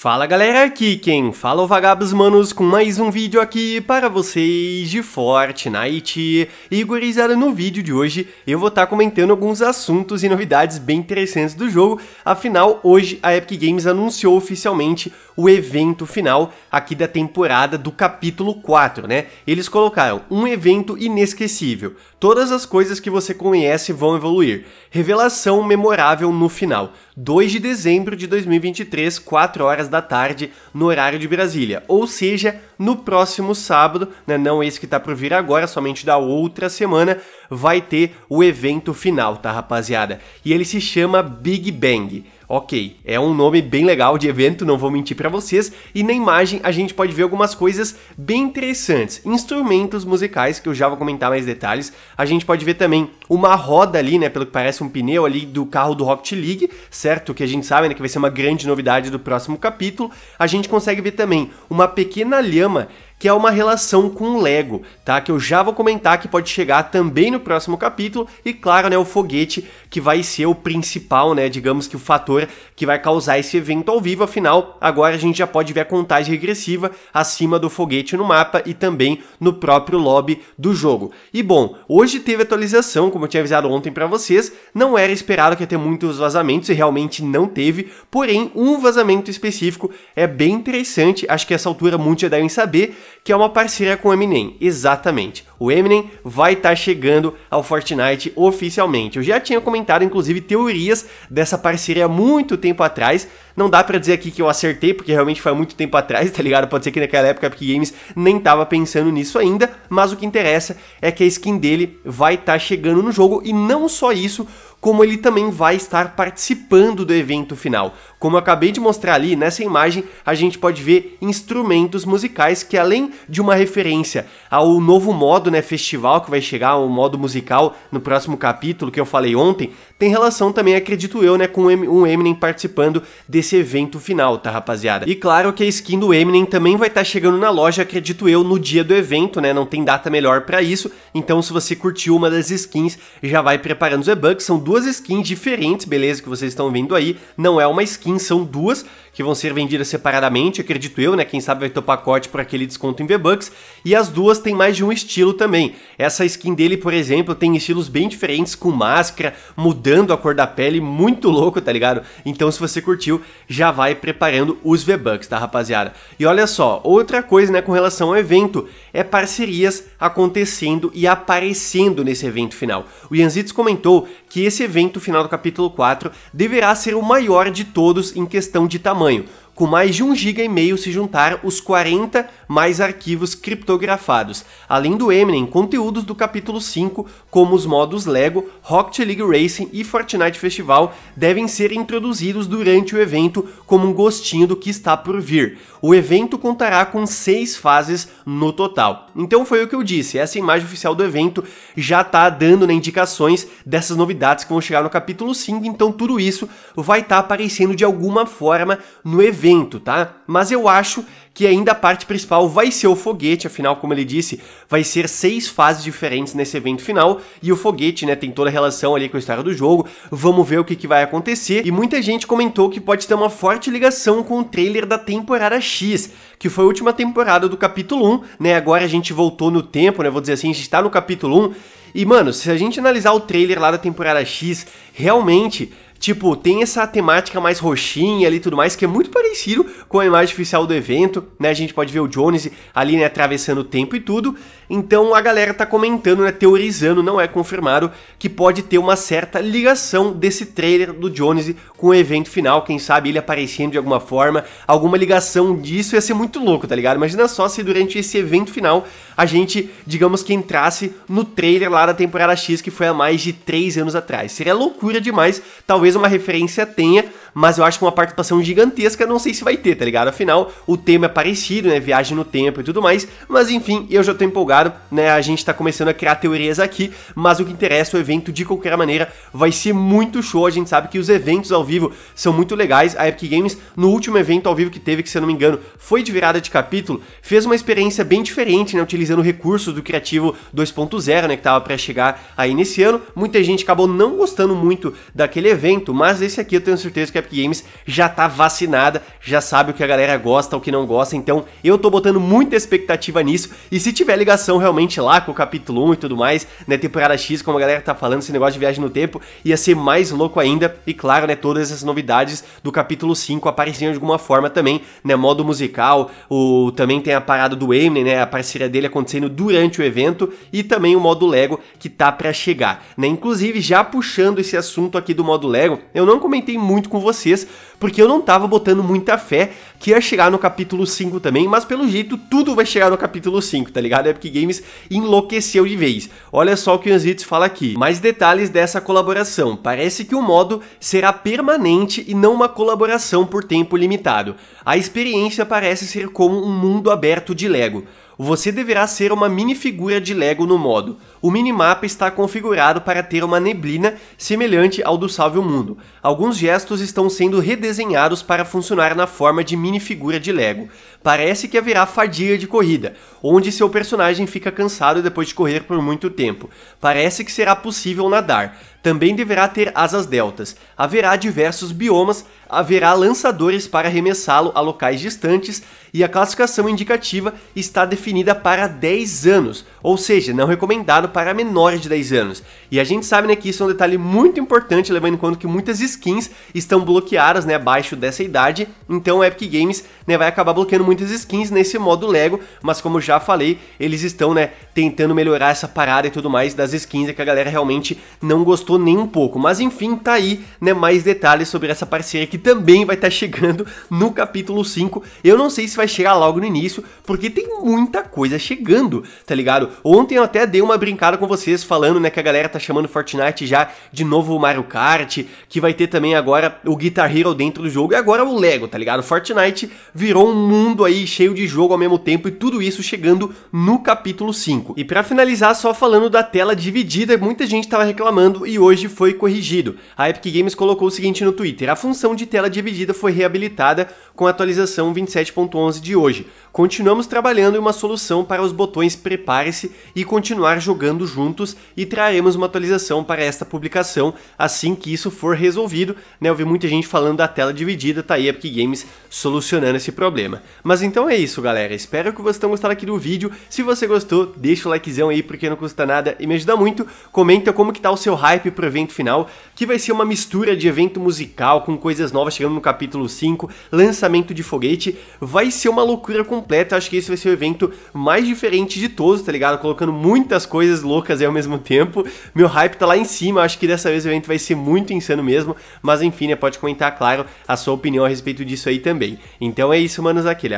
Fala galera, aqui quem fala é o Vagabos Manos com mais um vídeo aqui para vocês de Fortnite. E gurizada, no vídeo de hoje eu vou estar tá comentando alguns assuntos e novidades bem interessantes do jogo, afinal hoje a Epic Games anunciou oficialmente o evento final aqui da temporada do capítulo 4, né? Eles colocaram um evento inesquecível, todas as coisas que você conhece vão evoluir, revelação memorável no final, 2 de dezembro de 2023, 4 horas da tarde, no horário de Brasília. Ou seja, no próximo sábado, né, não esse que tá por vir agora, somente da outra semana, vai ter o evento final, tá, rapaziada? E ele se chama Big Bang. Ok, é um nome bem legal de evento, não vou mentir para vocês, e na imagem a gente pode ver algumas coisas bem interessantes, instrumentos musicais que eu já vou comentar mais detalhes. A gente pode ver também uma roda ali, né, pelo que parece um pneu ali do carro do Rocket League, certo? Que a gente sabe, né, que vai ser uma grande novidade do próximo capítulo. A gente consegue ver também uma pequena lhama тема que é uma relação com o Lego, tá? Que eu já vou comentar que pode chegar também no próximo capítulo e claro, né, o foguete que vai ser o principal, né, digamos que o fator que vai causar esse evento ao vivo, afinal, agora a gente já pode ver a contagem regressiva acima do foguete no mapa e também no próprio lobby do jogo. E bom, hoje teve atualização, como eu tinha avisado ontem para vocês, não era esperado que ia ter muitos vazamentos e realmente não teve, porém um vazamento específico é bem interessante, acho que essa altura muitos já devem saber, que é uma parceria com o Eminem. Exatamente. O Eminem vai estar tá chegando ao Fortnite oficialmente. Eu já tinha comentado, inclusive, teorias dessa parceria há muito tempo atrás, não dá para dizer aqui que eu acertei, porque realmente foi há muito tempo atrás, tá ligado? Pode ser que naquela época a Epic Games nem tava pensando nisso ainda, mas o que interessa é que a skin dele vai estar tá chegando no jogo e não só isso, como ele também vai estar participando do evento final. Como eu acabei de mostrar ali nessa imagem, a gente pode ver instrumentos musicais que além de uma referência ao novo modo, né, festival que vai chegar, o modo musical no próximo capítulo que eu falei ontem, tem relação também, acredito eu, né, com o Eminem participando desse evento final, tá, rapaziada? E claro que a skin do Eminem também vai estar tá chegando na loja, acredito eu, no dia do evento, né? Não tem data melhor para isso. Então, se você curtiu uma das skins, já vai preparando os e-bucks. São duas skins diferentes, beleza? Que vocês estão vendo aí. Não é uma skin, são duas que vão ser vendidas separadamente, acredito eu, né? Quem sabe vai ter o pacote por aquele desconto em V-Bucks. E as duas têm mais de um estilo também. Essa skin dele, por exemplo, tem estilos bem diferentes, com máscara, mudando mudando a cor da pele muito louco, tá ligado? Então se você curtiu, já vai preparando os V-Bucks, tá rapaziada? E olha só, outra coisa né, com relação ao evento, é parcerias acontecendo e aparecendo nesse evento final. O Yanzitz comentou que esse evento final do capítulo 4 deverá ser o maior de todos em questão de tamanho, com mais de 1 GB e meio se juntar os 40 mais arquivos criptografados, além do Eminem, conteúdos do capítulo 5, como os modos Lego, Rocket League Racing e Fortnite Festival, devem ser introduzidos durante o evento como um gostinho do que está por vir. O evento contará com seis fases no total. Então foi o que eu disse, essa imagem oficial do evento já está dando né, indicações dessas novidades que vão chegar no capítulo 5, então tudo isso vai estar tá aparecendo de alguma forma no evento evento, tá? Mas eu acho que ainda a parte principal vai ser o foguete, afinal, como ele disse, vai ser seis fases diferentes nesse evento final, e o foguete, né, tem toda a relação ali com a história do jogo, vamos ver o que, que vai acontecer, e muita gente comentou que pode ter uma forte ligação com o trailer da temporada X, que foi a última temporada do capítulo 1, né, agora a gente voltou no tempo, né, vou dizer assim, a gente tá no capítulo 1, e mano, se a gente analisar o trailer lá da temporada X, realmente Tipo, tem essa temática mais roxinha ali e tudo mais, que é muito parecido com a imagem oficial do evento, né? A gente pode ver o Jones ali, né, atravessando o tempo e tudo. Então a galera tá comentando, né, teorizando, não é confirmado, que pode ter uma certa ligação desse trailer do Jones com o evento final, quem sabe ele aparecendo de alguma forma, alguma ligação disso ia ser muito louco, tá ligado? Imagina só se durante esse evento final a gente, digamos que entrasse no trailer lá da temporada X, que foi há mais de 3 anos atrás. Seria loucura demais, talvez uma referência tenha, mas eu acho que uma participação gigantesca não sei se vai ter, tá ligado? Afinal, o tema é parecido, né? Viagem no tempo e tudo mais, mas enfim, eu já tô empolgado, né? A gente tá começando a criar teorias aqui, mas o que interessa, o evento de qualquer maneira vai ser muito show. A gente sabe que os eventos ao vivo são muito legais. A Epic Games, no último evento ao vivo que teve, que se eu não me engano, foi de virada de capítulo, fez uma experiência bem diferente, né? Utilizando recursos do Criativo 2.0, né? Que tava para chegar aí nesse ano. Muita gente acabou não gostando muito daquele evento, mas esse aqui eu tenho certeza que a Epic Games já tá vacinada, já sabe o que a galera gosta, o que não gosta, então eu tô botando muita expectativa nisso, e se tiver ligação realmente lá com o capítulo 1 e tudo mais, né, temporada X, como a galera tá falando, esse negócio de viagem no tempo, ia ser mais louco ainda, e claro, né, todas essas novidades do capítulo 5 apareciam de alguma forma também, né, modo musical, o também tem a parada do Eminem, né, a parceria dele acontecendo durante o evento, e também o modo Lego que tá para chegar, né, inclusive já puxando esse assunto aqui do modo Lego, eu não comentei muito com vocês, vocês, porque eu não tava botando muita fé que ia chegar no capítulo 5 também, mas pelo jeito tudo vai chegar no capítulo 5, tá ligado? A Epic Games enlouqueceu de vez. Olha só o que o Anzitz fala aqui. Mais detalhes dessa colaboração. Parece que o modo será permanente e não uma colaboração por tempo limitado. A experiência parece ser como um mundo aberto de Lego você deverá ser uma minifigura de Lego no modo. O minimapa está configurado para ter uma neblina semelhante ao do Salve o Mundo. Alguns gestos estão sendo redesenhados para funcionar na forma de minifigura de Lego parece que haverá fadiga de corrida, onde seu personagem fica cansado depois de correr por muito tempo. Parece que será possível nadar. Também deverá ter asas deltas. Haverá diversos biomas, haverá lançadores para arremessá-lo a locais distantes e a classificação indicativa está definida para 10 anos, ou seja, não recomendado para menores de 10 anos. E a gente sabe né, que isso é um detalhe muito importante, levando em conta que muitas skins estão bloqueadas né, abaixo dessa idade, então o Epic Games né, vai acabar bloqueando muito muitas skins nesse modo Lego, mas como já falei, eles estão, né, tentando melhorar essa parada e tudo mais das skins, é que a galera realmente não gostou nem um pouco. Mas enfim, tá aí, né, mais detalhes sobre essa parceria que também vai estar tá chegando no capítulo 5. Eu não sei se vai chegar logo no início, porque tem muita coisa chegando, tá ligado? Ontem eu até dei uma brincada com vocês falando, né, que a galera tá chamando Fortnite já de novo Mario Kart, que vai ter também agora o Guitar Hero dentro do jogo e agora o Lego, tá ligado? Fortnite virou um mundo mundo aí cheio de jogo ao mesmo tempo e tudo isso chegando no capítulo 5. E para finalizar, só falando da tela dividida, muita gente estava reclamando e hoje foi corrigido. A Epic Games colocou o seguinte no Twitter: a função de tela dividida foi reabilitada com a atualização 27.11 de hoje. Continuamos trabalhando em uma solução para os botões prepare-se e continuar jogando juntos e traremos uma atualização para esta publicação assim que isso for resolvido. Né? Eu vi muita gente falando da tela dividida, tá aí a Epic Games solucionando esse problema. Mas então é isso, galera. Espero que vocês tenham gostado aqui do vídeo. Se você gostou, deixa o likezão aí porque não custa nada e me ajuda muito. Comenta como que tá o seu hype pro evento final, que vai ser uma mistura de evento musical com coisas novas chegando no capítulo 5, lançamento de foguete. Vai ser uma loucura completa. Acho que esse vai ser o evento mais diferente de todos, tá ligado? Colocando muitas coisas loucas aí ao mesmo tempo. Meu hype tá lá em cima. Acho que dessa vez o evento vai ser muito insano mesmo. Mas enfim, né? Pode comentar, claro, a sua opinião a respeito disso aí também. Então é isso, manos, aquele